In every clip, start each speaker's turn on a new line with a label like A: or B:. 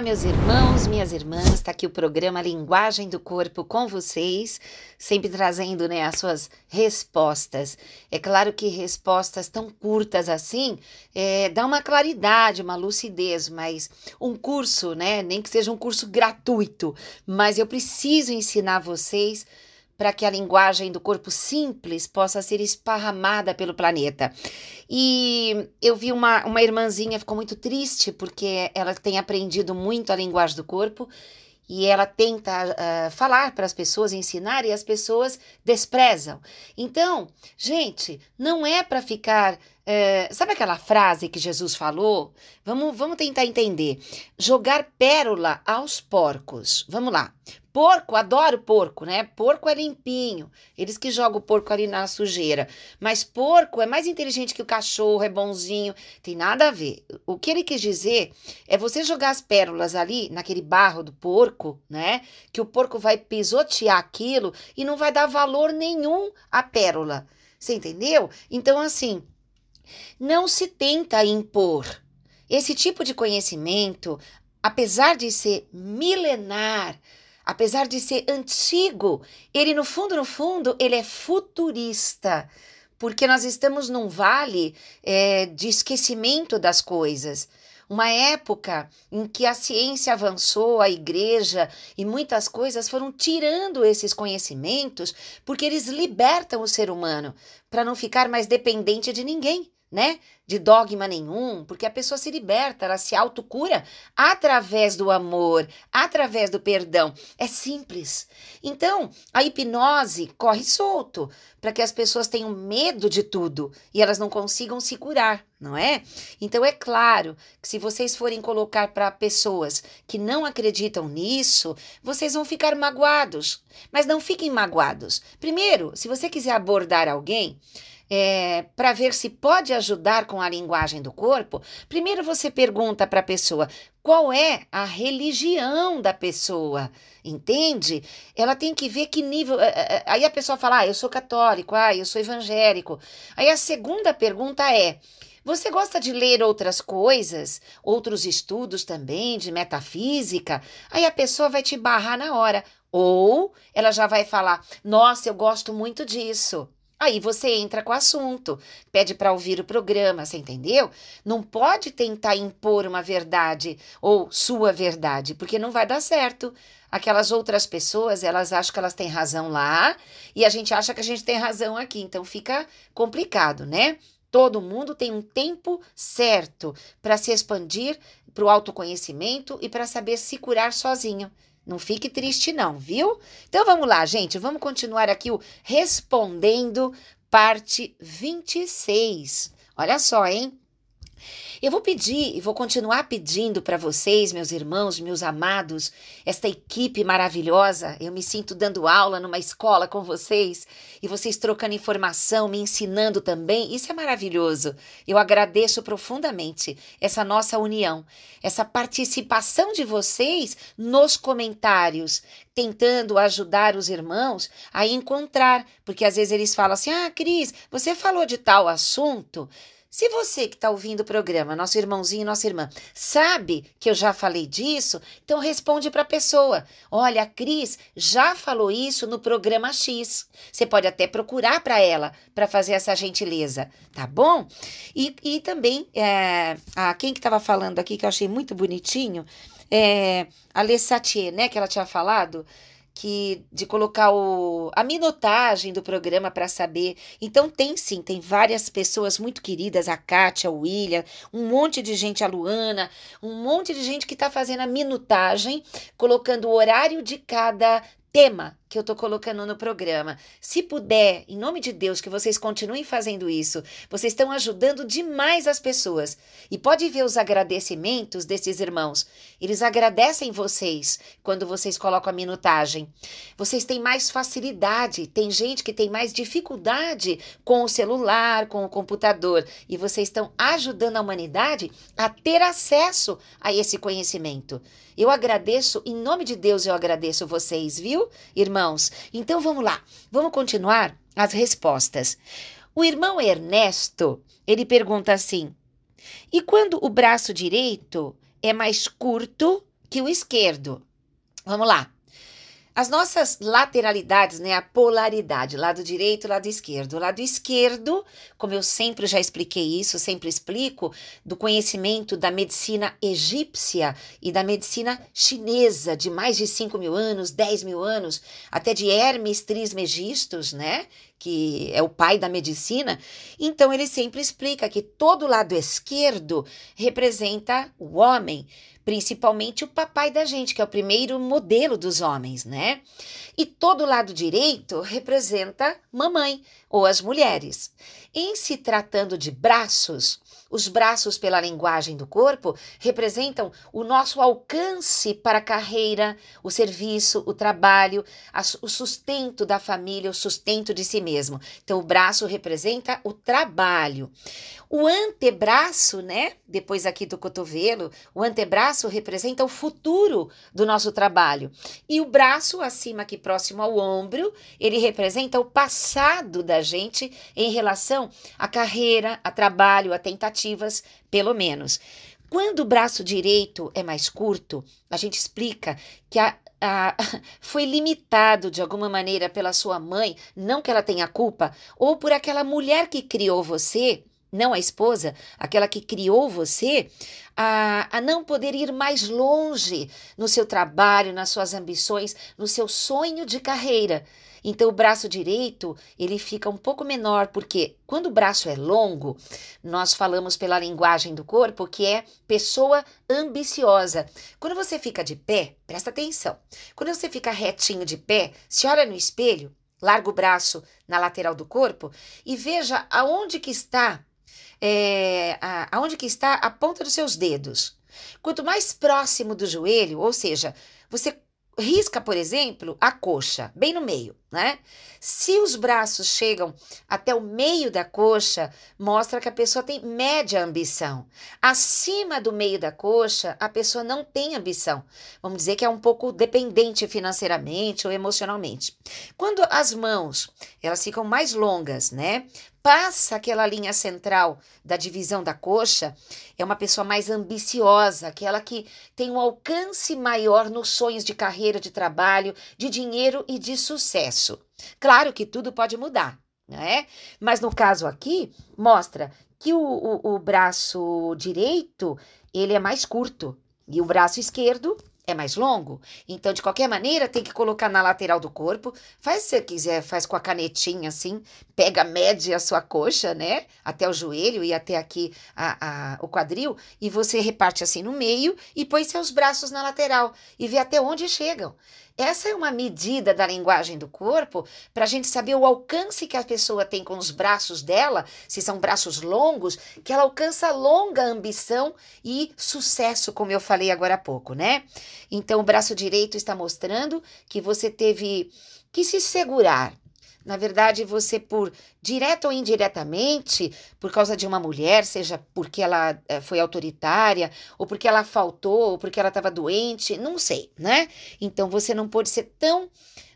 A: Olá, meus irmãos, minhas irmãs. Está aqui o programa Linguagem do Corpo com vocês, sempre trazendo né, as suas respostas. É claro que respostas tão curtas assim é, dá uma claridade, uma lucidez, mas um curso, né? Nem que seja um curso gratuito, mas eu preciso ensinar vocês para que a linguagem do corpo simples possa ser esparramada pelo planeta. E eu vi uma, uma irmãzinha, ficou muito triste, porque ela tem aprendido muito a linguagem do corpo e ela tenta uh, falar para as pessoas, ensinar, e as pessoas desprezam. Então, gente, não é para ficar. Uh, sabe aquela frase que Jesus falou? Vamos, vamos tentar entender. Jogar pérola aos porcos. Vamos lá. Porco, adoro porco, né? Porco é limpinho. Eles que jogam o porco ali na sujeira. Mas porco é mais inteligente que o cachorro, é bonzinho. Tem nada a ver. O que ele quis dizer é você jogar as pérolas ali, naquele barro do porco, né? Que o porco vai pisotear aquilo e não vai dar valor nenhum à pérola. Você entendeu? Então, assim, não se tenta impor. Esse tipo de conhecimento, apesar de ser milenar, apesar de ser antigo, ele no fundo, no fundo, ele é futurista, porque nós estamos num vale é, de esquecimento das coisas. Uma época em que a ciência avançou, a igreja e muitas coisas foram tirando esses conhecimentos porque eles libertam o ser humano para não ficar mais dependente de ninguém, né? de dogma nenhum, porque a pessoa se liberta, ela se autocura através do amor, através do perdão. É simples. Então, a hipnose corre solto para que as pessoas tenham medo de tudo e elas não consigam se curar, não é? Então, é claro que se vocês forem colocar para pessoas que não acreditam nisso, vocês vão ficar magoados. Mas não fiquem magoados. Primeiro, se você quiser abordar alguém, é, para ver se pode ajudar com a linguagem do corpo, primeiro você pergunta para a pessoa qual é a religião da pessoa, entende? Ela tem que ver que nível. Eh, eh, eh, aí a pessoa fala, ah, eu sou católico, ah, eu sou evangélico. Aí a segunda pergunta é. Você gosta de ler outras coisas, outros estudos também de metafísica? Aí a pessoa vai te barrar na hora. Ou ela já vai falar: Nossa, eu gosto muito disso. Aí você entra com o assunto, pede para ouvir o programa, você entendeu? Não pode tentar impor uma verdade ou sua verdade, porque não vai dar certo. Aquelas outras pessoas, elas acham que elas têm razão lá e a gente acha que a gente tem razão aqui, então fica complicado, né? Todo mundo tem um tempo certo para se expandir para o autoconhecimento e para saber se curar sozinho. Não fique triste, não, viu? Então vamos lá, gente. Vamos continuar aqui o Respondendo, parte 26. Olha só, hein? Eu vou pedir e vou continuar pedindo para vocês, meus irmãos, meus amados, esta equipe maravilhosa. Eu me sinto dando aula numa escola com vocês e vocês trocando informação, me ensinando também. Isso é maravilhoso. Eu agradeço profundamente essa nossa união, essa participação de vocês nos comentários, tentando ajudar os irmãos a encontrar, porque às vezes eles falam assim: "Ah, Cris, você falou de tal assunto?" Se você que está ouvindo o programa, nosso irmãozinho, nossa irmã, sabe que eu já falei disso, então responde para a pessoa: Olha, a Cris já falou isso no programa X. Você pode até procurar para ela para fazer essa gentileza, tá bom? E, e também, é, a quem que estava falando aqui que eu achei muito bonitinho, é, a Lessatier, né, que ela tinha falado, que de colocar o, a minutagem do programa para saber. Então tem sim, tem várias pessoas muito queridas, a Kátia, o William, um monte de gente, a Luana, um monte de gente que está fazendo a minutagem, colocando o horário de cada tema que eu tô colocando no programa. Se puder, em nome de Deus, que vocês continuem fazendo isso. Vocês estão ajudando demais as pessoas. E pode ver os agradecimentos desses irmãos. Eles agradecem vocês quando vocês colocam a minutagem. Vocês têm mais facilidade. Tem gente que tem mais dificuldade com o celular, com o computador. E vocês estão ajudando a humanidade a ter acesso a esse conhecimento. Eu agradeço, em nome de Deus, eu agradeço vocês, viu, irmãos? irmãos. Então vamos lá, vamos continuar as respostas. O irmão Ernesto, ele pergunta assim: e quando o braço direito é mais curto que o esquerdo? Vamos lá. As nossas lateralidades, né, a polaridade, lado direito, lado esquerdo. O lado esquerdo como eu sempre já expliquei isso, sempre explico, do conhecimento da medicina egípcia e da medicina chinesa de mais de 5 mil anos, 10 mil anos, até de Hermes Trismegistos, né? que é o pai da medicina, então ele sempre explica que todo lado esquerdo representa o homem, principalmente o papai da gente, que é o primeiro modelo dos homens, né? E todo lado direito representa mamãe ou as mulheres. E em se tratando de braços, os braços, pela linguagem do corpo, representam o nosso alcance para a carreira, o serviço, o trabalho, o sustento da família, o sustento de si mesmo. Então, o braço representa o trabalho. O antebraço, né? Depois aqui do cotovelo, o antebraço representa o futuro do nosso trabalho. E o braço, acima aqui próximo ao ombro, ele representa o passado da gente em relação à carreira, a trabalho, a tentativa alternativas, pelo menos. Quando o braço direito é mais curto, a gente explica que a, a, foi limitado de alguma maneira pela sua mãe, não que ela tenha culpa, ou por aquela mulher que criou você, não a esposa, aquela que criou você, a, a não poder ir mais longe no seu trabalho, nas suas ambições, no seu sonho de carreira. Então o braço direito, ele fica um pouco menor, porque quando o braço é longo, nós falamos pela linguagem do corpo que é pessoa ambiciosa. Quando você fica de pé, presta atenção. Quando você fica retinho de pé, se olha no espelho, larga o braço na lateral do corpo e veja aonde que está é, a, aonde que está a ponta dos seus dedos. Quanto mais próximo do joelho, ou seja, você risca, por exemplo, a coxa, bem no meio né? Se os braços chegam até o meio da coxa, mostra que a pessoa tem média ambição. Acima do meio da coxa, a pessoa não tem ambição. Vamos dizer que é um pouco dependente financeiramente ou emocionalmente. Quando as mãos, elas ficam mais longas, né? Passa aquela linha central da divisão da coxa, é uma pessoa mais ambiciosa, aquela que tem um alcance maior nos sonhos de carreira, de trabalho, de dinheiro e de sucesso isso. Claro que tudo pode mudar, né? Mas no caso aqui, mostra que o, o, o braço direito ele é mais curto e o braço esquerdo é mais longo. Então, de qualquer maneira, tem que colocar na lateral do corpo. Faz se você quiser, faz com a canetinha assim, pega, mede a sua coxa, né? Até o joelho e até aqui a, a, o quadril. E você reparte assim no meio e põe seus braços na lateral e vê até onde chegam. Essa é uma medida da linguagem do corpo para a gente saber o alcance que a pessoa tem com os braços dela, se são braços longos, que ela alcança longa ambição e sucesso, como eu falei agora há pouco, né? Então, o braço direito está mostrando que você teve que se segurar, na verdade, você, por direto ou indiretamente, por causa de uma mulher, seja porque ela eh, foi autoritária, ou porque ela faltou, ou porque ela estava doente, não sei, né? Então você não pode ser tão.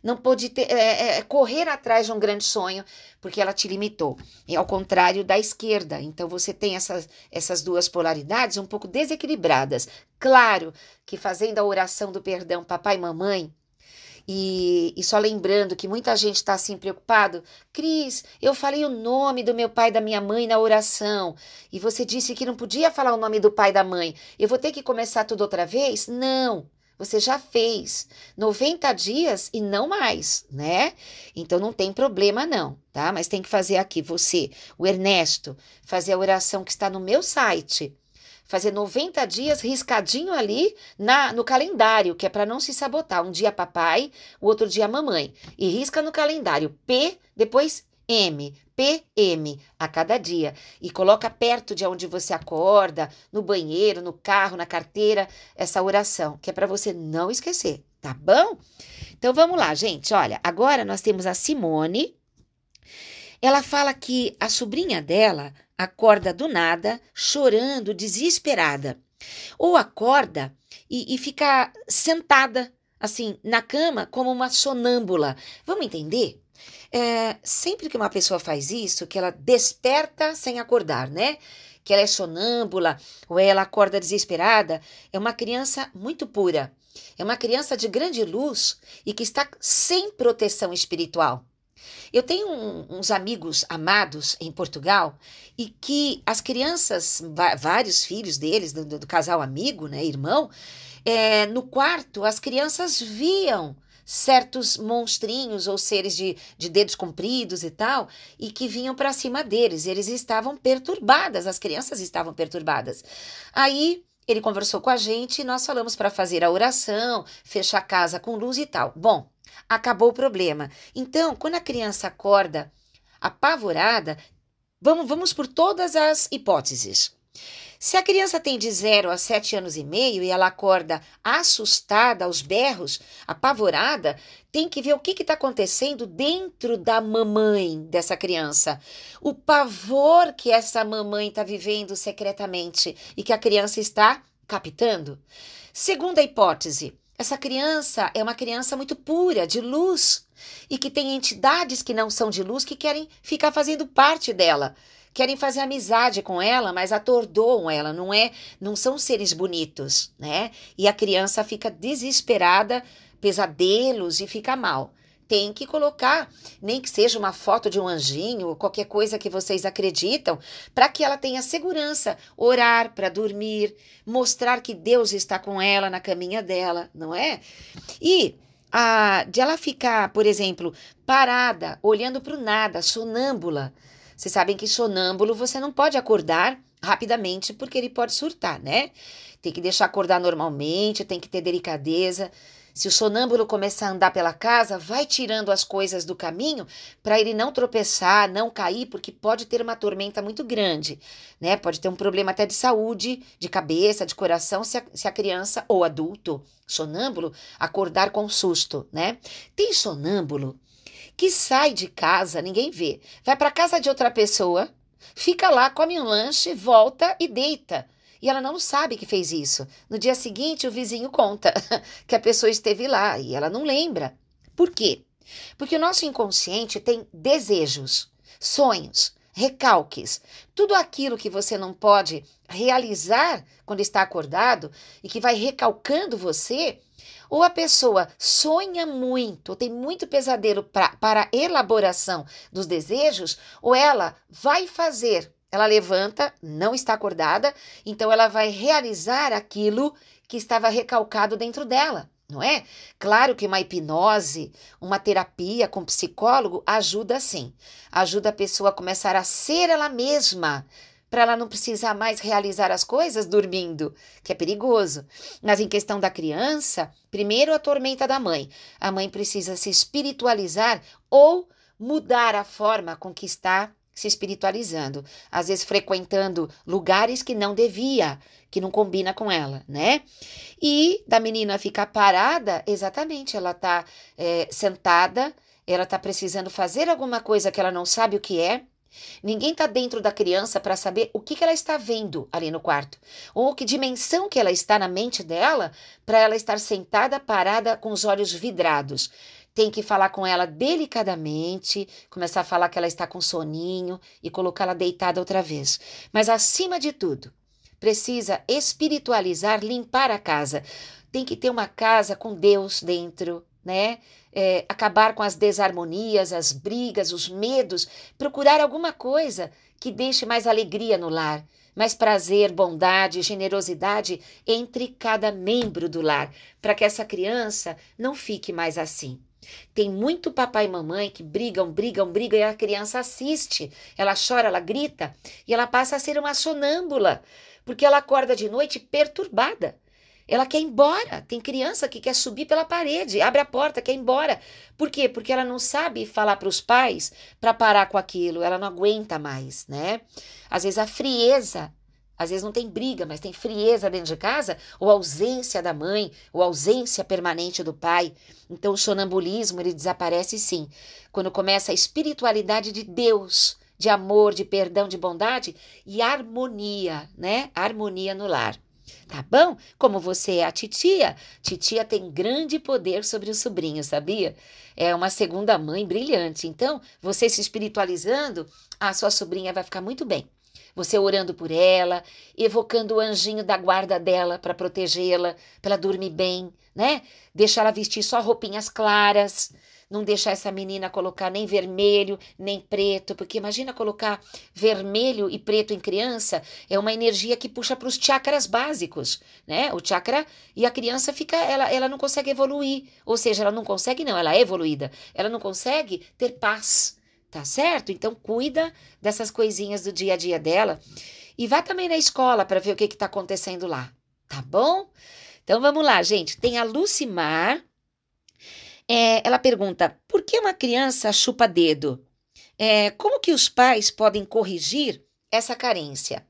A: Não pode ter, é, é, correr atrás de um grande sonho, porque ela te limitou. É ao contrário da esquerda. Então você tem essas, essas duas polaridades um pouco desequilibradas. Claro que fazendo a oração do perdão, papai e mamãe e, e só lembrando que muita gente está assim preocupado. Cris, eu falei o nome do meu pai e da minha mãe na oração. E você disse que não podia falar o nome do pai e da mãe. Eu vou ter que começar tudo outra vez? Não, você já fez 90 dias e não mais, né? Então não tem problema não, tá? Mas tem que fazer aqui você, o Ernesto, fazer a oração que está no meu site fazer 90 dias riscadinho ali na no calendário, que é para não se sabotar. Um dia papai, o outro dia mamãe. E risca no calendário P, depois M, P M a cada dia. E coloca perto de onde você acorda, no banheiro, no carro, na carteira, essa oração, que é para você não esquecer, tá bom? Então vamos lá, gente. Olha, agora nós temos a Simone. Ela fala que a sobrinha dela acorda do nada, chorando, desesperada. Ou acorda e, e fica sentada, assim, na cama, como uma sonâmbula. Vamos entender? É, sempre que uma pessoa faz isso, que ela desperta sem acordar, né? Que ela é sonâmbula ou ela acorda desesperada, é uma criança muito pura. É uma criança de grande luz e que está sem proteção espiritual. Eu tenho um, uns amigos amados em Portugal e que as crianças, vários filhos deles, do, do casal amigo, né, irmão, é, no quarto as crianças viam certos monstrinhos ou seres de, de dedos compridos e tal, e que vinham para cima deles. Eles estavam perturbadas, as crianças estavam perturbadas. Aí ele conversou com a gente e nós falamos para fazer a oração, fechar a casa com luz e tal. Bom, acabou o problema. Então, quando a criança acorda apavorada, vamos, vamos por todas as hipóteses. Se a criança tem de 0 a 7 anos e meio e ela acorda assustada, aos berros, apavorada, tem que ver o que está acontecendo dentro da mamãe dessa criança. O pavor que essa mamãe está vivendo secretamente e que a criança está captando. Segunda hipótese, essa criança é uma criança muito pura, de luz, e que tem entidades que não são de luz que querem ficar fazendo parte dela, querem fazer amizade com ela, mas atordoam ela, não é, não são seres bonitos, né? E a criança fica desesperada, pesadelos e fica mal tem que colocar, nem que seja uma foto de um anjinho, qualquer coisa que vocês acreditam, para que ela tenha segurança, orar para dormir, mostrar que Deus está com ela na caminha dela, não é? E a, de ela ficar, por exemplo, parada, olhando para o nada, sonâmbula. Vocês sabem que sonâmbulo você não pode acordar rapidamente porque ele pode surtar, né? Tem que deixar acordar normalmente, tem que ter delicadeza. Se o sonâmbulo começar a andar pela casa, vai tirando as coisas do caminho para ele não tropeçar, não cair, porque pode ter uma tormenta muito grande, né? Pode ter um problema até de saúde, de cabeça, de coração, se a, se a criança ou adulto sonâmbulo acordar com susto, né? Tem sonâmbulo que sai de casa, ninguém vê, vai para casa de outra pessoa, fica lá, come um lanche, volta e deita e ela não sabe que fez isso. No dia seguinte, o vizinho conta que a pessoa esteve lá e ela não lembra. Por quê? Porque o nosso inconsciente tem desejos, sonhos, recalques, tudo aquilo que você não pode realizar quando está acordado e que vai recalcando você, ou a pessoa sonha muito, ou tem muito pesadelo pra, para a elaboração dos desejos, ou ela vai fazer ela levanta, não está acordada, então ela vai realizar aquilo que estava recalcado dentro dela, não é? Claro que uma hipnose, uma terapia com psicólogo ajuda sim. Ajuda a pessoa a começar a ser ela mesma, para ela não precisar mais realizar as coisas dormindo, que é perigoso. Mas em questão da criança, primeiro a tormenta da mãe. A mãe precisa se espiritualizar ou mudar a forma com que está se espiritualizando, às vezes frequentando lugares que não devia, que não combina com ela, né? E da menina ficar parada, exatamente, ela tá é, sentada, ela tá precisando fazer alguma coisa que ela não sabe o que é. Ninguém tá dentro da criança para saber o que, que ela está vendo ali no quarto, ou que dimensão que ela está na mente dela para ela estar sentada, parada, com os olhos vidrados tem que falar com ela delicadamente, começar a falar que ela está com soninho e colocá-la deitada outra vez. Mas acima de tudo, precisa espiritualizar, limpar a casa. Tem que ter uma casa com Deus dentro, né? É, acabar com as desarmonias, as brigas, os medos, procurar alguma coisa que deixe mais alegria no lar, mais prazer, bondade, generosidade entre cada membro do lar, para que essa criança não fique mais assim. Tem muito papai e mamãe que brigam, brigam, brigam e a criança assiste, ela chora, ela grita e ela passa a ser uma sonâmbula, porque ela acorda de noite perturbada. Ela quer ir embora. Tem criança que quer subir pela parede, abre a porta, quer ir embora. Por quê? Porque ela não sabe falar para os pais para parar com aquilo, ela não aguenta mais, né? Às vezes a frieza às vezes não tem briga, mas tem frieza dentro de casa, ou ausência da mãe, ou ausência permanente do pai. Então o sonambulismo ele desaparece sim. Quando começa a espiritualidade de Deus, de amor, de perdão, de bondade e harmonia, né? Harmonia no lar. Tá bom? Como você é a titia, titia tem grande poder sobre o sobrinho, sabia? É uma segunda mãe brilhante. Então, você se espiritualizando, a sua sobrinha vai ficar muito bem. Você orando por ela, evocando o anjinho da guarda dela para protegê-la, para ela dormir bem, né? Deixar ela vestir só roupinhas claras, não deixar essa menina colocar nem vermelho, nem preto, porque imagina colocar vermelho e preto em criança, é uma energia que puxa para os chakras básicos, né? O chakra e a criança fica, ela, ela não consegue evoluir, ou seja, ela não consegue, não, ela é evoluída, ela não consegue ter paz tá certo? Então cuida dessas coisinhas do dia a dia dela e vá também na escola para ver o que está acontecendo lá, tá bom? Então vamos lá, gente. Tem a Lucimar. É, ela pergunta: por que uma criança chupa dedo? É, como que os pais podem corrigir essa carência?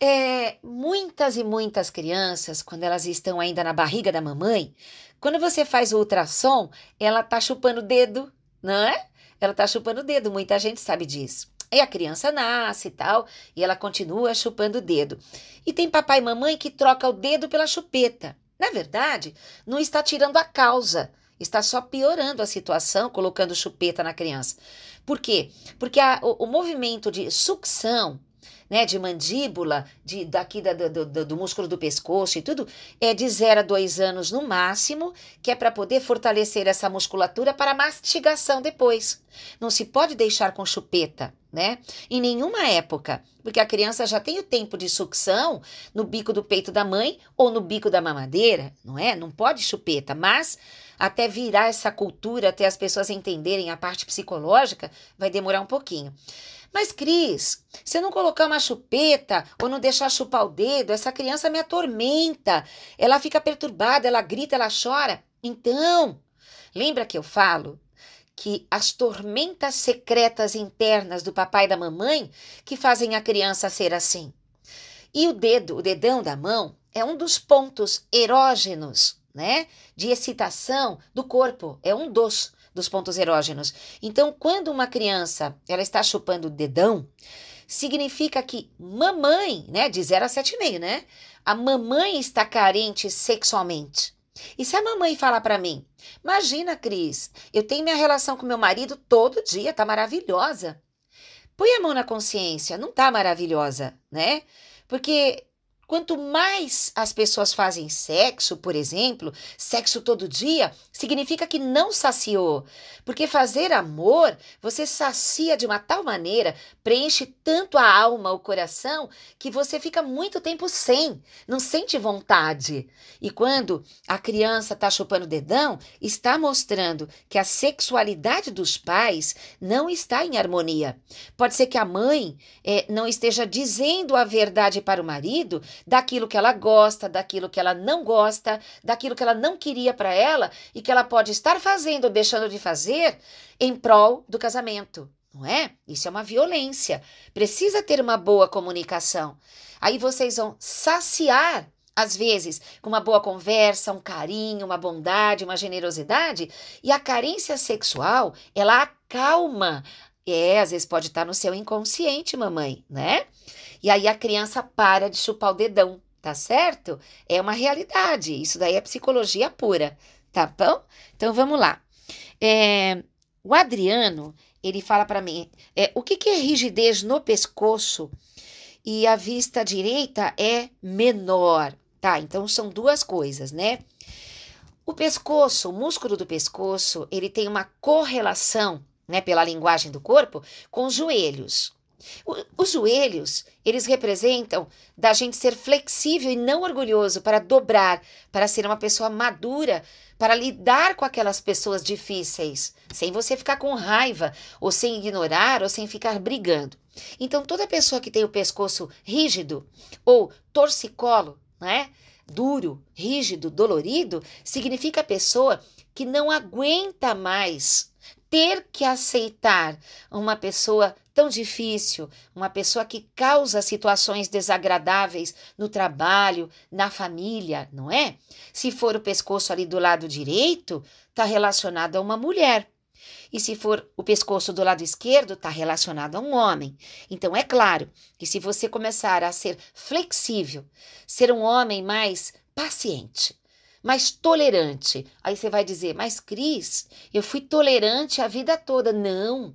A: É, muitas e muitas crianças, quando elas estão ainda na barriga da mamãe, quando você faz o ultrassom, ela tá chupando o dedo, não é? ela está chupando o dedo, muita gente sabe disso. Aí a criança nasce e tal, e ela continua chupando o dedo. E tem papai e mamãe que troca o dedo pela chupeta. Na verdade, não está tirando a causa, está só piorando a situação, colocando chupeta na criança. Por quê? Porque a, o, o movimento de sucção né, de mandíbula, de, daqui da, do, do, do músculo do pescoço e tudo, é de 0 a 2 anos no máximo, que é para poder fortalecer essa musculatura para mastigação depois. Não se pode deixar com chupeta, né? Em nenhuma época, porque a criança já tem o tempo de sucção no bico do peito da mãe ou no bico da mamadeira, não é? Não pode chupeta, mas até virar essa cultura, até as pessoas entenderem a parte psicológica, vai demorar um pouquinho. Mas, Cris, se eu não colocar uma chupeta ou não deixar chupar o dedo, essa criança me atormenta. Ela fica perturbada, ela grita, ela chora. Então, lembra que eu falo que as tormentas secretas internas do papai e da mamãe que fazem a criança ser assim. E o dedo, o dedão da mão, é um dos pontos erógenos, né, de excitação do corpo, é um dos dos pontos erógenos. Então, quando uma criança ela está chupando o dedão, significa que mamãe, né, de 0 a 7,5, né? A mamãe está carente sexualmente. E se a mamãe falar para mim, imagina, Cris, eu tenho minha relação com meu marido todo dia, tá maravilhosa. Põe a mão na consciência, não tá maravilhosa, né? Porque Quanto mais as pessoas fazem sexo, por exemplo, sexo todo dia, significa que não saciou. Porque fazer amor, você sacia de uma tal maneira, preenche tanto a alma, o coração, que você fica muito tempo sem, não sente vontade. E quando a criança está chupando o dedão, está mostrando que a sexualidade dos pais não está em harmonia. Pode ser que a mãe é, não esteja dizendo a verdade para o marido daquilo que ela gosta, daquilo que ela não gosta, daquilo que ela não queria para ela e que ela pode estar fazendo ou deixando de fazer em prol do casamento. Não é? Isso é uma violência. Precisa ter uma boa comunicação. Aí vocês vão saciar às vezes, com uma boa conversa, um carinho, uma bondade, uma generosidade, e a carência sexual, ela acalma é, às vezes pode estar tá no seu inconsciente, mamãe, né? E aí a criança para de chupar o dedão, tá certo? É uma realidade. Isso daí é psicologia pura, tá bom? Então vamos lá. É, o Adriano, ele fala para mim: é, o que, que é rigidez no pescoço e a vista direita é menor? Tá, então são duas coisas, né? O pescoço, o músculo do pescoço, ele tem uma correlação né, pela linguagem do corpo, com joelhos. O, os joelhos, eles representam da gente ser flexível e não orgulhoso para dobrar, para ser uma pessoa madura, para lidar com aquelas pessoas difíceis, sem você ficar com raiva, ou sem ignorar, ou sem ficar brigando. Então, toda pessoa que tem o pescoço rígido ou torcicolo, né? Duro, rígido, dolorido, significa a pessoa que não aguenta mais ter que aceitar uma pessoa tão difícil, uma pessoa que causa situações desagradáveis no trabalho, na família, não é? Se for o pescoço ali do lado direito, está relacionado a uma mulher. E se for o pescoço do lado esquerdo, está relacionado a um homem. Então, é claro que se você começar a ser flexível, ser um homem mais paciente, mas tolerante. Aí você vai dizer, mas Cris, eu fui tolerante a vida toda. Não.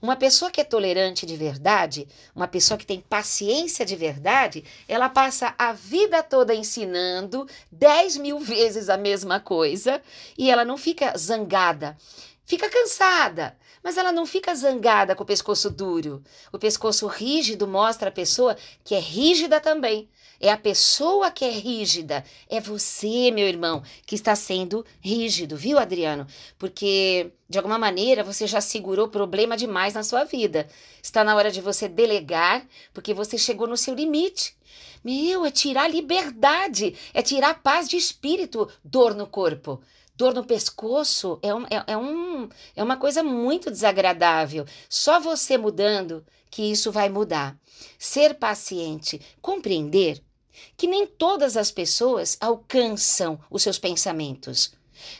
A: Uma pessoa que é tolerante de verdade, uma pessoa que tem paciência de verdade, ela passa a vida toda ensinando 10 mil vezes a mesma coisa e ela não fica zangada. Fica cansada, mas ela não fica zangada com o pescoço duro. O pescoço rígido mostra a pessoa que é rígida também. É a pessoa que é rígida. É você, meu irmão, que está sendo rígido, viu, Adriano? Porque, de alguma maneira, você já segurou problema demais na sua vida. Está na hora de você delegar, porque você chegou no seu limite. Meu, é tirar liberdade, é tirar paz de espírito, dor no corpo. Dor no pescoço é, um, é, é, um, é uma coisa muito desagradável. Só você mudando que isso vai mudar. Ser paciente, compreender que nem todas as pessoas alcançam os seus pensamentos.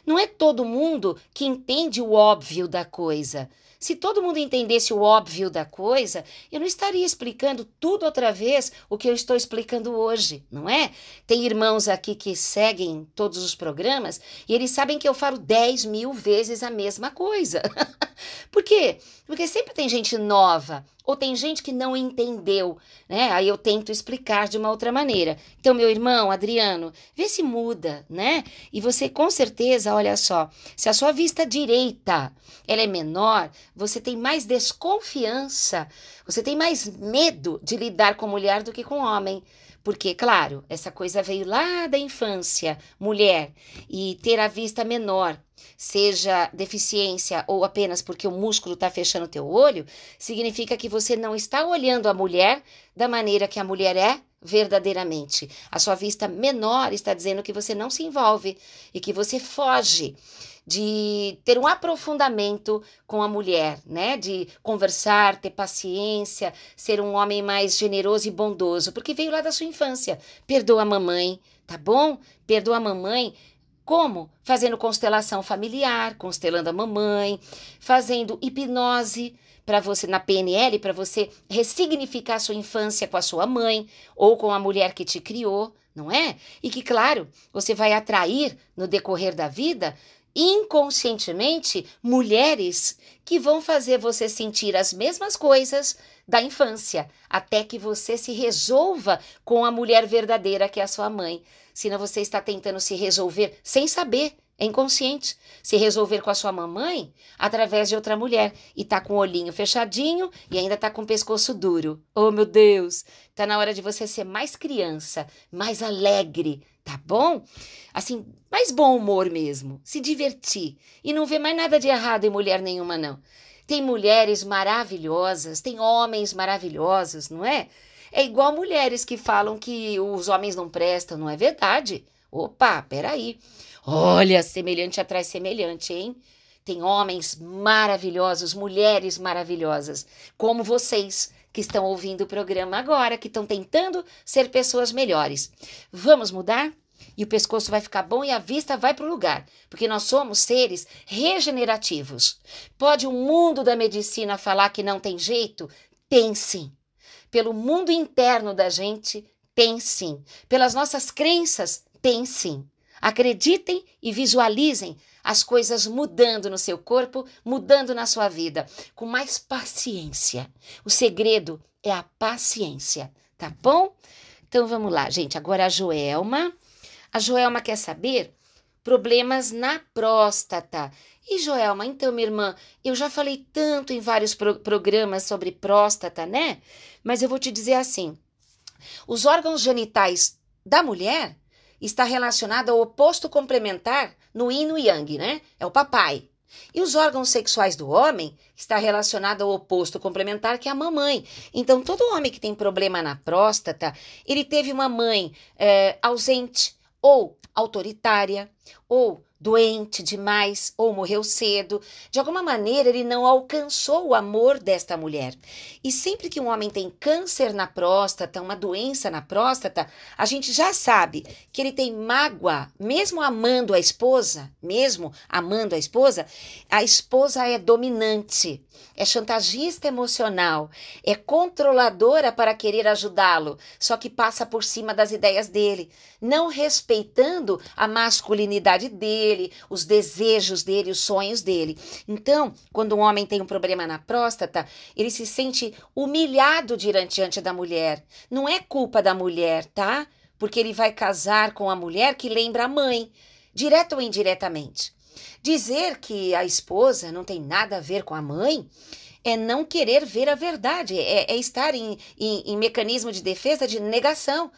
A: Não é todo mundo que entende o óbvio da coisa. Se todo mundo entendesse o óbvio da coisa, eu não estaria explicando tudo outra vez o que eu estou explicando hoje, não é? Tem irmãos aqui que seguem todos os programas e eles sabem que eu falo 10 mil vezes a mesma coisa. Por quê? Porque sempre tem gente nova ou tem gente que não entendeu, né? Aí eu tento explicar de uma outra maneira. Então, meu irmão, Adriano, vê se muda, né? E você com certeza, olha só, se a sua vista direita ela é menor, você tem mais desconfiança, você tem mais medo de lidar com mulher do que com homem. Porque, claro, essa coisa veio lá da infância, mulher, e ter a vista menor, seja deficiência ou apenas porque o músculo está fechando o teu olho, significa que você não está olhando a mulher da maneira que a mulher é verdadeiramente. A sua vista menor está dizendo que você não se envolve e que você foge de ter um aprofundamento com a mulher, né? De conversar, ter paciência, ser um homem mais generoso e bondoso, porque veio lá da sua infância. Perdoa a mamãe, tá bom? Perdoa a mamãe. Como? Fazendo constelação familiar, constelando a mamãe, fazendo hipnose, para você na PNL para você ressignificar sua infância com a sua mãe ou com a mulher que te criou, não é? E que claro, você vai atrair no decorrer da vida inconscientemente mulheres que vão fazer você sentir as mesmas coisas da infância, até que você se resolva com a mulher verdadeira que é a sua mãe. Senão você está tentando se resolver sem saber, é inconsciente, se resolver com a sua mamãe através de outra mulher e tá com o olhinho fechadinho e ainda tá com o pescoço duro. Oh, meu Deus! Tá na hora de você ser mais criança, mais alegre, tá bom? Assim, mais bom humor mesmo, se divertir e não ver mais nada de errado em mulher nenhuma, não. Tem mulheres maravilhosas, tem homens maravilhosos, não é? É igual mulheres que falam que os homens não prestam, não é verdade? Opa, peraí. Olha, semelhante atrás semelhante, hein? Tem homens maravilhosos, mulheres maravilhosas, como vocês, que estão ouvindo o programa agora, que estão tentando ser pessoas melhores. Vamos mudar? E o pescoço vai ficar bom e a vista vai para o lugar, porque nós somos seres regenerativos. Pode o mundo da medicina falar que não tem jeito? Tem sim. Pelo mundo interno da gente, tem sim. Pelas nossas crenças, tem sim. Acreditem e visualizem as coisas mudando no seu corpo, mudando na sua vida, com mais paciência. O segredo é a paciência, tá bom? Então vamos lá, gente. Agora a Joelma. A Joelma quer saber problemas na próstata. E Joelma, então, minha irmã, eu já falei tanto em vários pro programas sobre próstata, né? Mas eu vou te dizer assim: os órgãos genitais da mulher está relacionado ao oposto complementar no yin e yang, né? É o papai. E os órgãos sexuais do homem está relacionado ao oposto complementar que é a mamãe. Então todo homem que tem problema na próstata, ele teve uma mãe é, ausente ou autoritária ou doente demais ou morreu cedo. De alguma maneira, ele não alcançou o amor desta mulher. E sempre que um homem tem câncer na próstata, uma doença na próstata, a gente já sabe que ele tem mágoa, mesmo amando a esposa, mesmo amando a esposa, a esposa é dominante, é chantagista emocional, é controladora para querer ajudá-lo, só que passa por cima das ideias dele, não respeitando a masculinidade dele dele, os desejos dele, os sonhos dele. Então, quando um homem tem um problema na próstata, ele se sente humilhado diante da mulher. Não é culpa da mulher, tá? Porque ele vai casar com a mulher que lembra a mãe, direta ou indiretamente. Dizer que a esposa não tem nada a ver com a mãe é não querer ver a verdade, é, é estar em, em, em mecanismo de defesa de negação.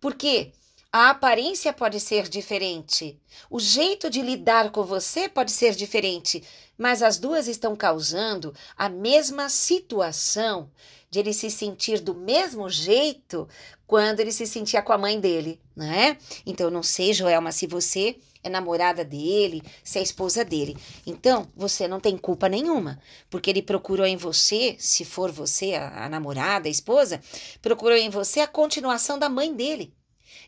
A: Porque a aparência pode ser diferente, o jeito de lidar com você pode ser diferente, mas as duas estão causando a mesma situação de ele se sentir do mesmo jeito quando ele se sentia com a mãe dele, é? Então, não sei, Joelma, se você é namorada dele, se é esposa dele. Então, você não tem culpa nenhuma, porque ele procurou em você, se for você a, a namorada, a esposa, procurou em você a continuação da mãe dele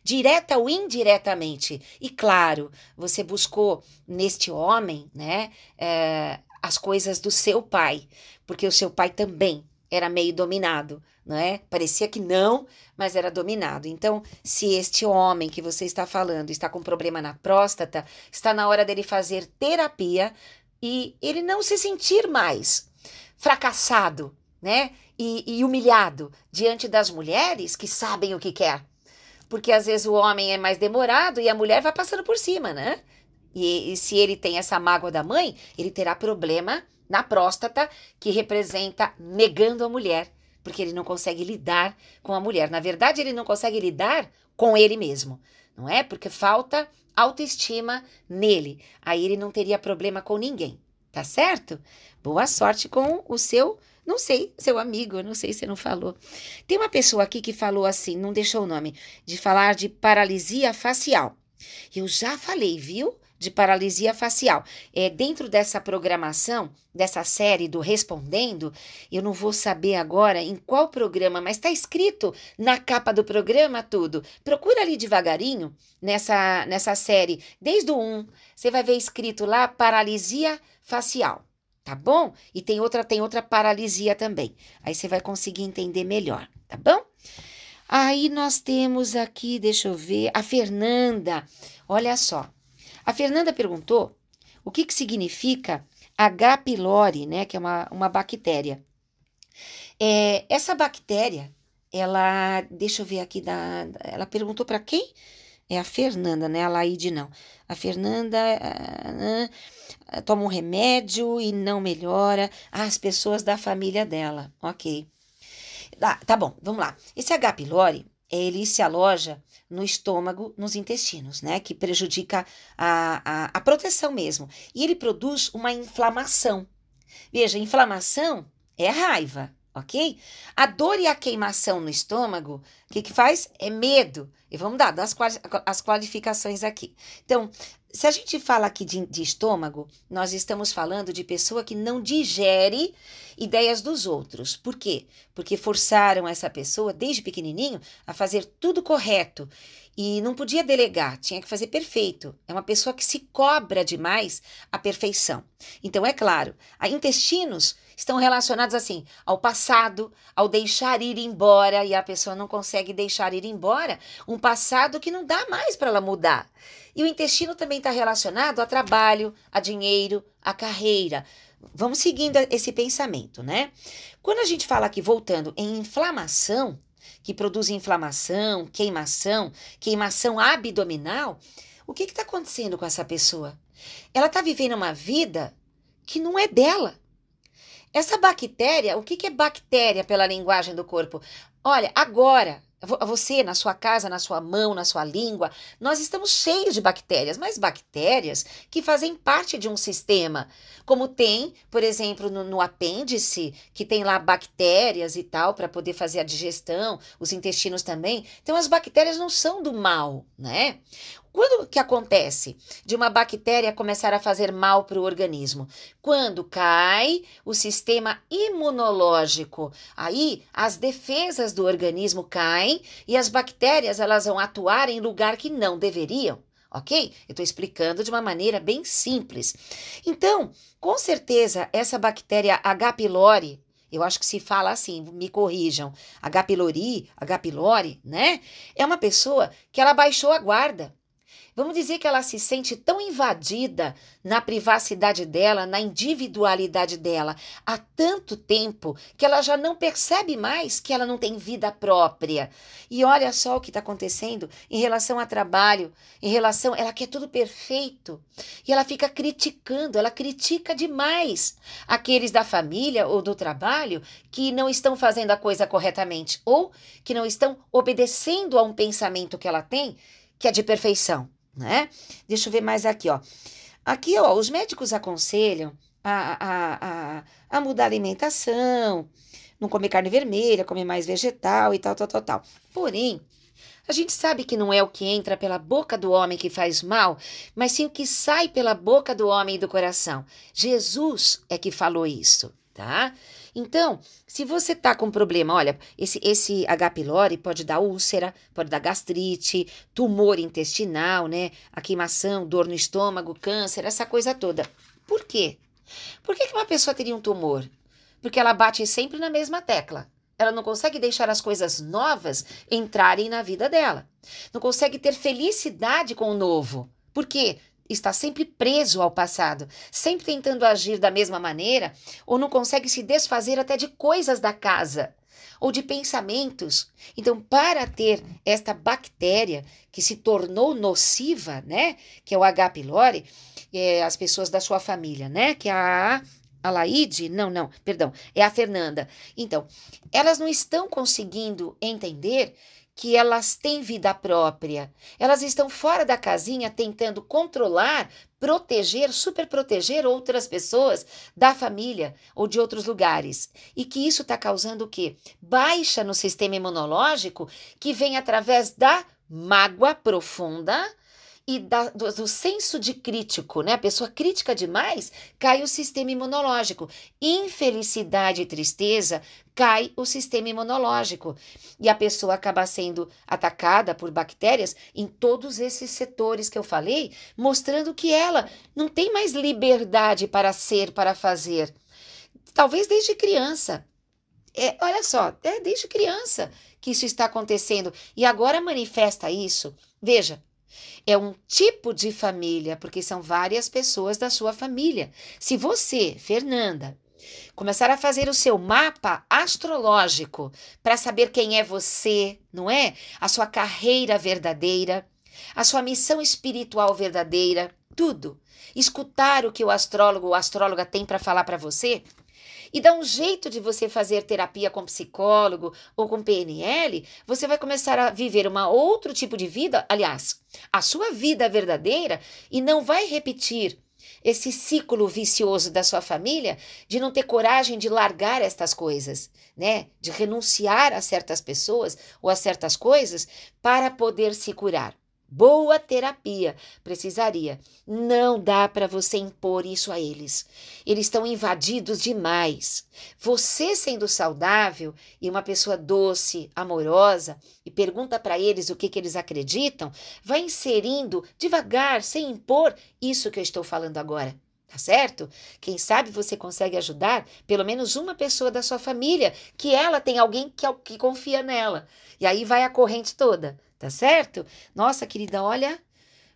A: direta ou indiretamente. E claro, você buscou neste homem, né, é, as coisas do seu pai, porque o seu pai também era meio dominado, não é? Parecia que não, mas era dominado. Então, se este homem que você está falando está com problema na próstata, está na hora dele fazer terapia e ele não se sentir mais fracassado, né? E, e humilhado diante das mulheres que sabem o que quer. Porque às vezes o homem é mais demorado e a mulher vai passando por cima, né? E, e se ele tem essa mágoa da mãe, ele terá problema na próstata, que representa negando a mulher, porque ele não consegue lidar com a mulher. Na verdade, ele não consegue lidar com ele mesmo, não é? Porque falta autoestima nele. Aí ele não teria problema com ninguém, tá certo? Boa sorte com o seu não sei, seu amigo, não sei se não falou. Tem uma pessoa aqui que falou assim, não deixou o nome, de falar de paralisia facial. Eu já falei, viu? De paralisia facial. É, dentro dessa programação, dessa série do Respondendo, eu não vou saber agora em qual programa, mas está escrito na capa do programa tudo. Procura ali devagarinho nessa, nessa série, desde o 1, você vai ver escrito lá paralisia facial tá bom? E tem outra, tem outra paralisia também. Aí você vai conseguir entender melhor, tá bom? Aí nós temos aqui, deixa eu ver, a Fernanda. Olha só. A Fernanda perguntou o que, que significa H. pylori, né? Que é uma, uma bactéria. É, essa bactéria, ela. Deixa eu ver aqui. Da, ela perguntou para quem? É a Fernanda, né? A Laide não. A Fernanda uh, uh, toma um remédio e não melhora. As pessoas da família dela. Ok. Ah, tá bom, vamos lá. Esse H. pylori, ele se aloja no estômago, nos intestinos, né? Que prejudica a, a, a proteção mesmo. E ele produz uma inflamação. Veja, inflamação é raiva, ok? A dor e a queimação no estômago, o que, que faz? É medo. E vamos dar as qualificações aqui. Então, se a gente fala aqui de, de, estômago, nós estamos falando de pessoa que não digere ideias dos outros. Por quê? Porque forçaram essa pessoa, desde pequenininho, a fazer tudo correto. E não podia delegar, tinha que fazer perfeito. É uma pessoa que se cobra demais a perfeição. Então, é claro, a intestinos estão relacionados assim ao passado, ao deixar ir embora e a pessoa não consegue deixar ir embora um passado que não dá mais para ela mudar. E o intestino também está relacionado a trabalho, a dinheiro, a carreira. Vamos seguindo esse pensamento, né? Quando a gente fala aqui voltando em inflamação, que produz inflamação, queimação, queimação abdominal, o que está acontecendo com essa pessoa? Ela está vivendo uma vida que não é dela essa bactéria, o que, que é bactéria pela linguagem do corpo? Olha, agora, você, na sua casa, na sua mão, na sua língua, nós estamos cheios de bactérias, mas bactérias que fazem parte de um sistema. Como tem, por exemplo, no, no apêndice, que tem lá bactérias e tal, para poder fazer a digestão, os intestinos também. Então, as bactérias não são do mal, né? Quando que acontece de uma bactéria começar a fazer mal para o organismo? Quando cai o sistema imunológico. Aí as defesas do organismo caem e as bactérias elas vão atuar em lugar que não deveriam ok? Eu estou explicando de uma maneira bem simples. Então, com certeza, essa bactéria H. pylori, eu acho que se fala assim, me corrijam, H. pylori, H. pylori, né? É uma pessoa que ela baixou a guarda. Vamos dizer que ela se sente tão invadida na privacidade dela, na individualidade dela, há tanto tempo que ela já não percebe mais que ela não tem vida própria. E olha só o que está acontecendo em relação a trabalho, em relação. Ela quer tudo perfeito e ela fica criticando, ela critica demais aqueles da família ou do trabalho que não estão fazendo a coisa corretamente ou que não estão obedecendo a um pensamento que ela tem que é de perfeição né? Deixa eu ver mais aqui, ó. Aqui, ó, os médicos aconselham a, a, a, a mudar a alimentação, não comer carne vermelha, comer mais vegetal e tal, tal, tal, tal. Porém, a gente sabe que não é o que entra pela boca do homem que faz mal, mas sim o que sai pela boca do homem e do coração. Jesus é que falou isso, tá? Então, se você está com problema, olha, esse, esse H. pylori pode dar úlcera, pode dar gastrite, tumor intestinal, né? A queimação, dor no estômago, câncer, essa coisa toda. Por quê? Por que, que uma pessoa teria um tumor? Porque ela bate sempre na mesma tecla. Ela não consegue deixar as coisas novas entrarem na vida dela. Não consegue ter felicidade com o novo. Por quê? está sempre preso ao passado, sempre tentando agir da mesma maneira, ou não consegue se desfazer até de coisas da casa ou de pensamentos. Então, para ter esta bactéria que se tornou nociva, né, que é o H. pylori, é, as pessoas da sua família, né, que é a a Laide, não, não, perdão, é a Fernanda. Então, elas não estão conseguindo entender que elas têm vida própria. Elas estão fora da casinha tentando controlar, proteger, superproteger outras pessoas da família ou de outros lugares. E que isso está causando o quê? Baixa no sistema imunológico que vem através da mágoa profunda e da, do, do senso de crítico, né? A pessoa crítica demais, cai o sistema imunológico. Infelicidade e tristeza cai o sistema imunológico e a pessoa acaba sendo atacada por bactérias em todos esses setores que eu falei, mostrando que ela não tem mais liberdade para ser, para fazer. Talvez desde criança. É, olha só, é desde criança que isso está acontecendo e agora manifesta isso. Veja, é um tipo de família, porque são várias pessoas da sua família. Se você, Fernanda, começar a fazer o seu mapa astrológico para saber quem é você, não é? A sua carreira verdadeira, a sua missão espiritual verdadeira, tudo. Escutar o que o astrólogo ou astróloga tem para falar para você, e dá um jeito de você fazer terapia com psicólogo ou com PNL, você vai começar a viver um outro tipo de vida, aliás, a sua vida verdadeira, e não vai repetir esse ciclo vicioso da sua família de não ter coragem de largar estas coisas, né? De renunciar a certas pessoas ou a certas coisas para poder se curar boa terapia precisaria. Não dá para você impor isso a eles. Eles estão invadidos demais. Você sendo saudável e uma pessoa doce, amorosa e pergunta para eles o que, que eles acreditam, vai inserindo devagar, sem impor isso que eu estou falando agora. Tá certo? Quem sabe você consegue ajudar pelo menos uma pessoa da sua família, que ela tem alguém que, que confia nela. E aí vai a corrente toda tá certo? Nossa, querida, olha,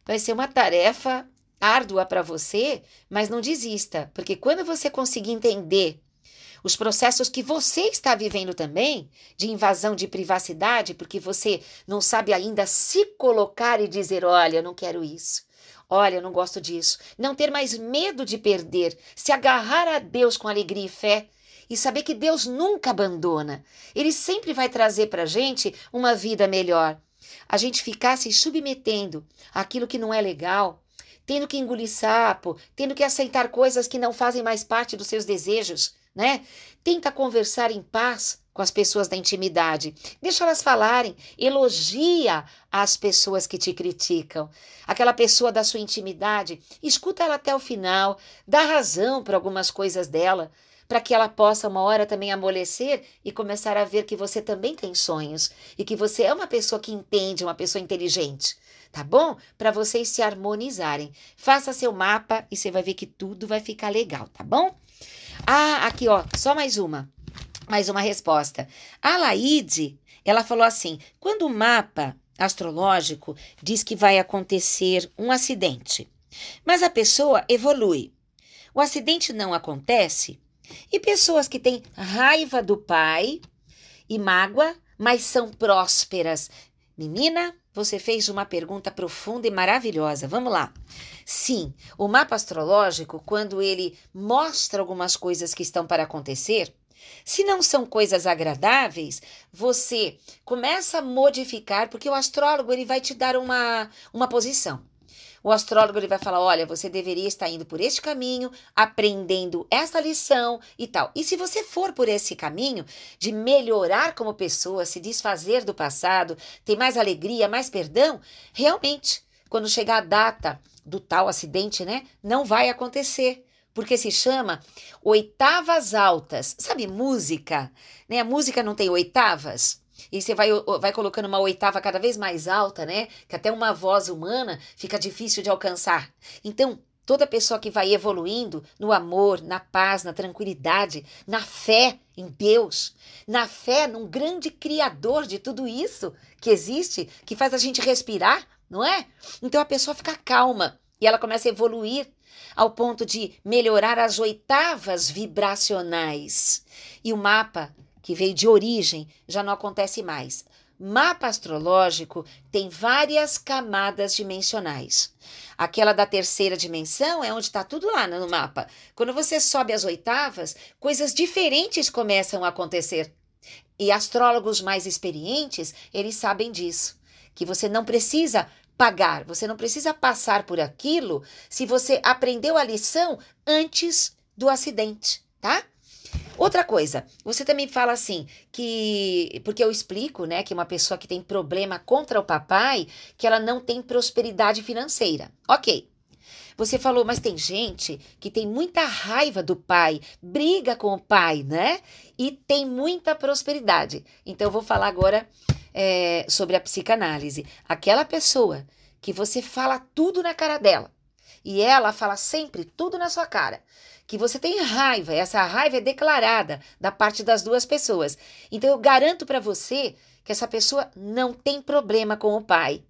A: vai ser uma tarefa árdua para você, mas não desista, porque quando você conseguir entender os processos que você está vivendo também, de invasão de privacidade, porque você não sabe ainda se colocar e dizer: olha, eu não quero isso. Olha, eu não gosto disso. Não ter mais medo de perder, se agarrar a Deus com alegria e fé e saber que Deus nunca abandona. Ele sempre vai trazer para gente uma vida melhor a gente ficar se submetendo àquilo que não é legal, tendo que engolir sapo, tendo que aceitar coisas que não fazem mais parte dos seus desejos, né? Tenta conversar em paz com as pessoas da intimidade. Deixa elas falarem, elogia as pessoas que te criticam. Aquela pessoa da sua intimidade, escuta ela até o final, dá razão para algumas coisas dela, para que ela possa uma hora também amolecer e começar a ver que você também tem sonhos e que você é uma pessoa que entende, uma pessoa inteligente, tá bom? Para vocês se harmonizarem. Faça seu mapa e você vai ver que tudo vai ficar legal, tá bom? Ah, aqui ó, só mais uma. Mais uma resposta. A Laide, ela falou assim: quando o mapa astrológico diz que vai acontecer um acidente, mas a pessoa evolui. O acidente não acontece, e pessoas que têm raiva do pai e mágoa, mas são prósperas. Menina, você fez uma pergunta profunda e maravilhosa. Vamos lá. Sim, o mapa astrológico, quando ele mostra algumas coisas que estão para acontecer, se não são coisas agradáveis, você começa a modificar, porque o astrólogo ele vai te dar uma, uma posição. O astrólogo ele vai falar: olha, você deveria estar indo por este caminho, aprendendo essa lição e tal. E se você for por esse caminho de melhorar como pessoa, se desfazer do passado, ter mais alegria, mais perdão, realmente, quando chegar a data do tal acidente, né, não vai acontecer porque se chama oitavas altas. Sabe música? Né? A música não tem oitavas? e você vai, vai colocando uma oitava cada vez mais alta, né? Que até uma voz humana fica difícil de alcançar. Então, toda pessoa que vai evoluindo no amor, na paz, na tranquilidade, na fé em Deus, na fé num grande criador de tudo isso que existe, que faz a gente respirar, não é? Então a pessoa fica calma e ela começa a evoluir ao ponto de melhorar as oitavas vibracionais. E o mapa que veio de origem, já não acontece mais. Mapa astrológico tem várias camadas dimensionais. Aquela da terceira dimensão é onde está tudo lá né, no mapa. Quando você sobe as oitavas, coisas diferentes começam a acontecer. E astrólogos mais experientes, eles sabem disso. Que você não precisa pagar, você não precisa passar por aquilo se você aprendeu a lição antes do acidente, tá? Outra coisa, você também fala assim, que. Porque eu explico, né, que uma pessoa que tem problema contra o papai, que ela não tem prosperidade financeira. Ok. Você falou, mas tem gente que tem muita raiva do pai, briga com o pai, né? E tem muita prosperidade. Então, eu vou falar agora é, sobre a psicanálise. Aquela pessoa que você fala tudo na cara dela e ela fala sempre tudo na sua cara que você tem raiva, essa raiva é declarada da parte das duas pessoas. Então eu garanto para você que essa pessoa não tem problema com o pai.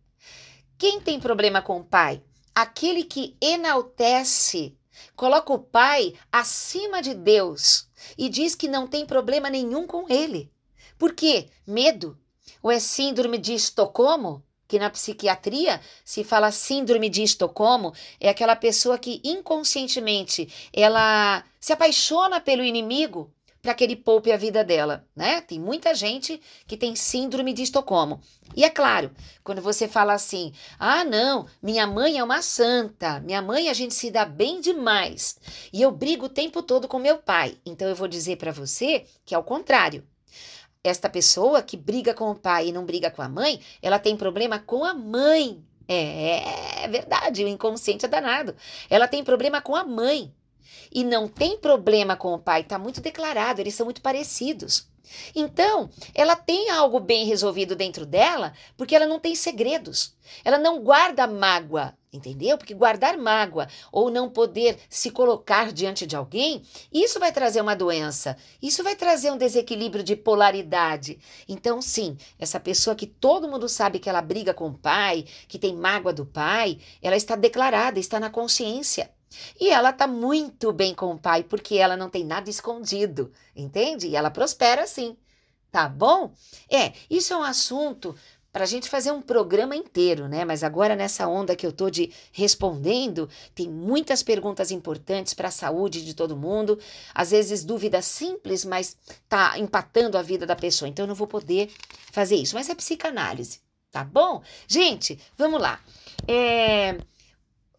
A: Quem tem problema com o pai? Aquele que enaltece, coloca o pai acima de Deus e diz que não tem problema nenhum com ele. Por quê? Medo? Ou é síndrome de Estocolmo? que na psiquiatria se fala síndrome de Estocolmo, é aquela pessoa que inconscientemente ela se apaixona pelo inimigo para que ele poupe a vida dela, né? Tem muita gente que tem síndrome de Estocolmo. E é claro, quando você fala assim: "Ah, não, minha mãe é uma santa, minha mãe a gente se dá bem demais, e eu brigo o tempo todo com meu pai". Então eu vou dizer para você que é o contrário. Esta pessoa que briga com o pai e não briga com a mãe, ela tem problema com a mãe. É, é verdade, o inconsciente é danado. Ela tem problema com a mãe. E não tem problema com o pai, está muito declarado, eles são muito parecidos. Então, ela tem algo bem resolvido dentro dela, porque ela não tem segredos. Ela não guarda mágoa, Entendeu? Porque guardar mágoa ou não poder se colocar diante de alguém, isso vai trazer uma doença, isso vai trazer um desequilíbrio de polaridade. Então, sim, essa pessoa que todo mundo sabe que ela briga com o pai, que tem mágoa do pai, ela está declarada, está na consciência. E ela está muito bem com o pai, porque ela não tem nada escondido, entende? E ela prospera sim. Tá bom? É, isso é um assunto para a gente fazer um programa inteiro, né? Mas agora nessa onda que eu tô de respondendo, tem muitas perguntas importantes para a saúde de todo mundo, às vezes dúvidas simples, mas tá empatando a vida da pessoa. Então eu não vou poder fazer isso, mas é psicanálise, tá bom? Gente, vamos lá. É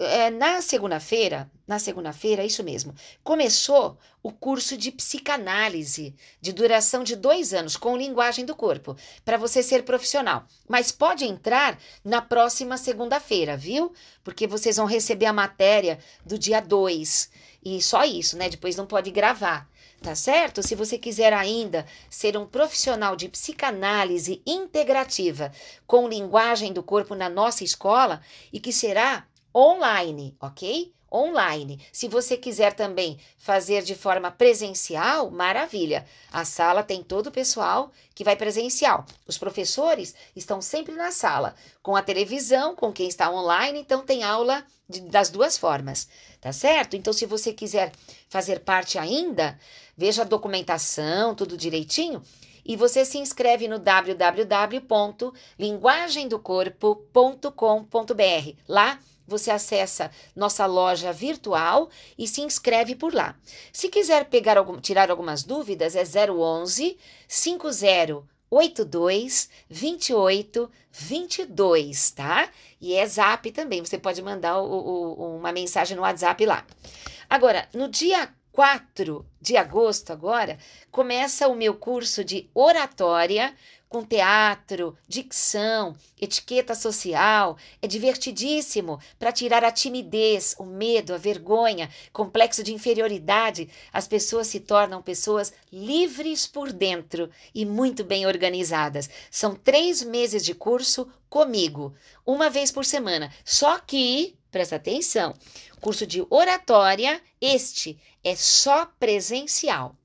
A: é, na segunda-feira, na segunda-feira, isso mesmo, começou o curso de psicanálise, de duração de dois anos, com linguagem do corpo, para você ser profissional. Mas pode entrar na próxima segunda-feira, viu? Porque vocês vão receber a matéria do dia 2. E só isso, né? Depois não pode gravar tá certo? Se você quiser ainda ser um profissional de psicanálise integrativa com linguagem do corpo na nossa escola e que será online, ok? Online. Se você quiser também fazer de forma presencial, maravilha. A sala tem todo o pessoal que vai presencial. Os professores estão sempre na sala, com a televisão, com quem está online, então tem aula de, das duas formas, tá certo? Então, se você quiser fazer parte ainda, veja a documentação, tudo direitinho e você se inscreve no www.linguagemdocorpo.com.br. Lá você acessa nossa loja virtual e se inscreve por lá. Se quiser pegar algum, tirar algumas dúvidas, é 011 5082 2822, tá? E é zap também, você pode mandar o, o, uma mensagem no WhatsApp lá. Agora, no dia 4 de agosto, agora, começa o meu curso de oratória com teatro, dicção, etiqueta social. É divertidíssimo para tirar a timidez, o medo, a vergonha, complexo de inferioridade. As pessoas se tornam pessoas livres por dentro e muito bem organizadas. São três meses de curso comigo, uma vez por semana. Só que, presta atenção, curso de oratória, este é só presencial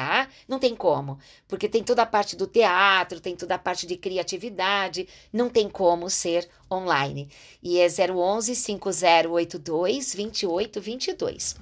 A: tá? Não tem como, porque tem toda a parte do teatro, tem toda a parte de criatividade, não tem como ser online. E é 011 5082 2822.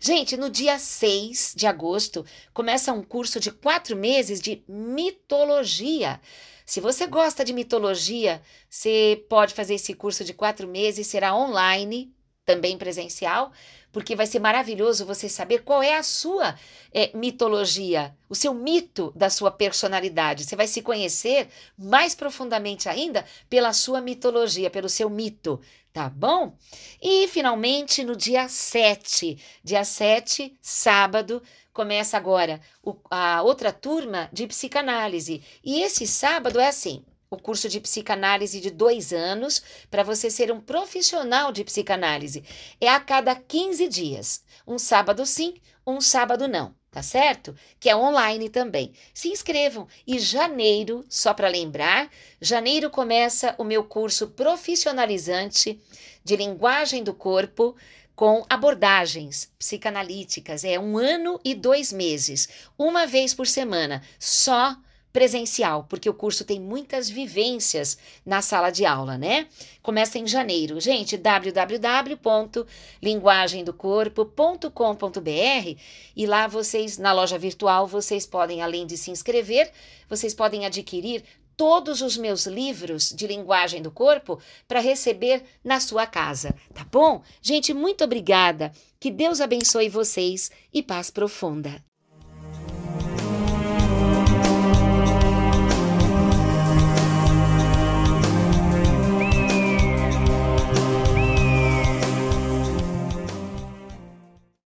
A: Gente, no dia 6 de agosto começa um curso de quatro meses de mitologia. Se você gosta de mitologia, você pode fazer esse curso de quatro meses, será online, também presencial porque vai ser maravilhoso você saber qual é a sua é, mitologia, o seu mito da sua personalidade. Você vai se conhecer mais profundamente ainda pela sua mitologia, pelo seu mito, tá bom? E finalmente, no dia 7, dia 7, sábado, começa agora o, a outra turma de psicanálise. E esse sábado é assim o curso de psicanálise de dois anos para você ser um profissional de psicanálise. É a cada 15 dias. Um sábado sim, um sábado não, tá certo? Que é online também. Se inscrevam. E janeiro, só para lembrar, janeiro começa o meu curso profissionalizante de linguagem do corpo com abordagens psicanalíticas. É um ano e dois meses, uma vez por semana, só presencial, porque o curso tem muitas vivências na sala de aula, né? Começa em janeiro. Gente, www.linguagemdocorpo.com.br e lá vocês, na loja virtual, vocês podem, além de se inscrever, vocês podem adquirir todos os meus livros de linguagem do corpo para receber na sua casa, tá bom? Gente, muito obrigada. Que Deus abençoe vocês e paz profunda.